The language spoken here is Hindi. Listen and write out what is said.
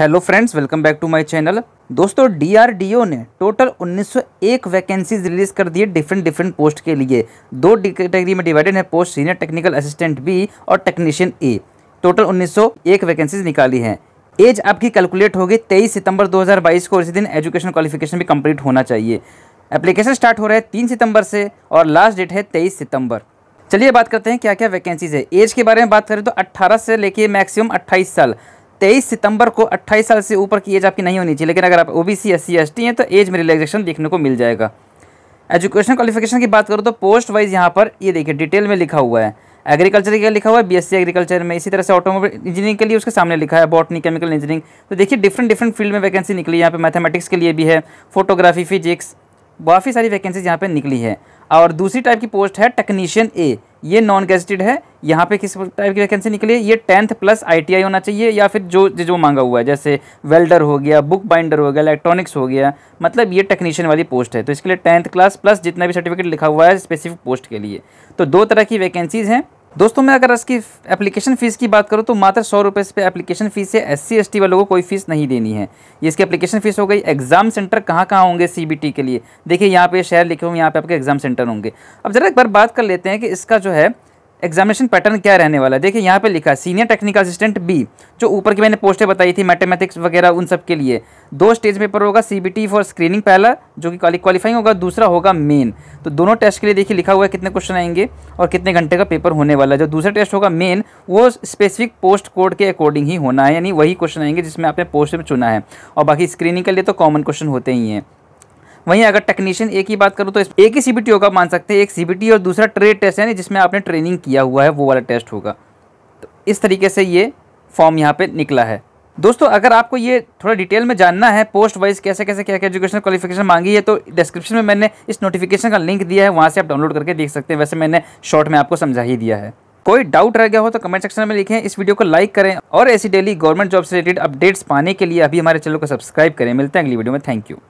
hello friends welcome back to my channel दोस्तों डीआरडीओ ने टोटल 1901 वैकेंसीज रिलीज़ कर दिए डिफरेंट डिफरेंट पोस्ट के लिए दो कैटेगरी में डिवाइडेड है post senior technical assistant B और टेक्नीशियन ए टोटल 1901 वैकेंसीज निकाली हैं एज आपकी कैलकुलेट होगी 23 सितंबर 2022 को इसी दिन एजुकेशन क्वालिफिकेशन भी कम्प्लीट होना चाहिए एप्लीकेशन स्टार्ट हो रहा है तीन सितंबर से और लास्ट डेट है तेईस सितंबर चलिए बात करते हैं क्या क्या वैकेंसीज है एज के बारे में बात करें तो अट्ठारह से लेके मैक्सिमम अट्ठाईस साल तेईस सितंबर को अट्ठाईस साल से ऊपर की एज आपकी नहीं होनी चाहिए लेकिन अगर आप O B C S C S T हैं तो एज में रिलैक्सेशन देखने को मिल जाएगा एजुकेशन क्वालिफिकेशन की बात करूँ तो पोस्ट वाइज यहाँ पर ये देखिए डिटेल में लिखा हुआ है एग्रीकल्चर के लिए लिखा हुआ है बीएससी एग्रीकल्चर में इसी तरह से ऑटोमोबाइल इंजीनियरिंग के लिए उसके सामने लिखा है बॉटनी केमिकल इंजीनियरिंग तो देखिए डिफरेंट डिफरेंट फील्ड में वैकेंसी निकली यहाँ पे मैथमेटिक्स के लिए भी है फोटोग्राफी फिजिक्स काफ़ी सारी वैकेंसीज यहाँ पे निकली है और दूसरी टाइप की पोस्ट है टेक्नीशियन ए ये नॉन गैजेटेड है यहाँ पे किस टाइप की वैकेंसी निकली है ये टेंथ प्लस आईटीआई होना चाहिए या फिर जो जो मांगा हुआ है जैसे वेल्डर हो गया बुक बाइंडर हो गया इलेक्ट्रॉनिक्स हो गया मतलब ये टेक्नीशियन वाली पोस्ट है तो इसके लिए टेंथ क्लास प्लस जितना भी सर्टिफिकेट लिखा हुआ है स्पेसिफिक पोस्ट के लिए तो दो तरह की वैकेंसीज़ हैं दोस्तों मैं अगर इसकी एप्लीकेशन फ़ीस की बात करूँ तो मात्र सौ रुपये पे एप्लीकेशन फ़ीस है एस सी वालों को कोई फ़ीस नहीं देनी है ये इसकी एप्लीकेशन फ़ीस हो गई एग्ज़ाम सेंटर कहाँ कहाँ होंगे सी के लिए देखिए यहाँ पे शहर लिखे होंगे यहाँ पे आपके एग्ज़ाम सेंटर होंगे अब ज़रा एक बार बात कर लेते हैं कि इसका जो है एग्जामिनेशन पैटर्न क्या रहने वाला है देखिए यहाँ पे लिखा सीनियर टेक्निकल असिस्टेंट बी जो ऊपर की मैंने पोस्टें बताई थी मैथमेटिक्स वगैरह उन सब के लिए दो स्टेज पेपर होगा सीबीटी फॉर स्क्रीनिंग पहला जो कि क्वालिफाइंग होगा दूसरा होगा मेन तो दोनों टेस्ट के लिए देखिए लिखा हुआ है कितने क्वेश्चन आएंगे और कितने घंटे का पेपर होने वाला है जो दूसरा टेस्ट होगा मेन वो स्पेसिफिक पोस्ट कोड के अकॉर्डिंग ही होना है यानी वही क्वेश्चन आएंगे जिसमें आपने पोस्ट में चुना है और बाकी स्क्रीनिंग के लिए तो कॉमन क्वेश्चन होते ही हैं वहीं अगर टेक्नीशियन ए की बात करूँ तो एक ही सी होगा मान सकते हैं एक सी और दूसरा ट्रेड टेस्ट यानी जिसमें आपने ट्रेनिंग किया हुआ है वो वाला टेस्ट होगा तो इस तरीके से ये फॉर्म यहाँ पर निकला है दोस्तों अगर आपको ये थोड़ा डिटेल में जानना है पोस्ट वाइज कैसे कैसे क्या क्या एजुकेशनल क्वालिफिकेशन मांगी है तो डिस्क्रिप्शन में मैंने इस नोटिफिकेशन का लिंक दिया है वहाँ से आप डाउनलोड करके देख सकते हैं वैसे मैंने शॉर्ट में आपको समझा ही दिया है कोई डाउट रह गया हो तो कमेंट सेक्शन में लिखें इस वीडियो को लाइक करें और ऐसी डेली गवर्नमेंट जॉब से रिलेटेड अपडेट्स पाने के लिए अभी हमारे चैनल को सब्सक्राइब करें मिलते हैं अगली वीडियो में थैंक यू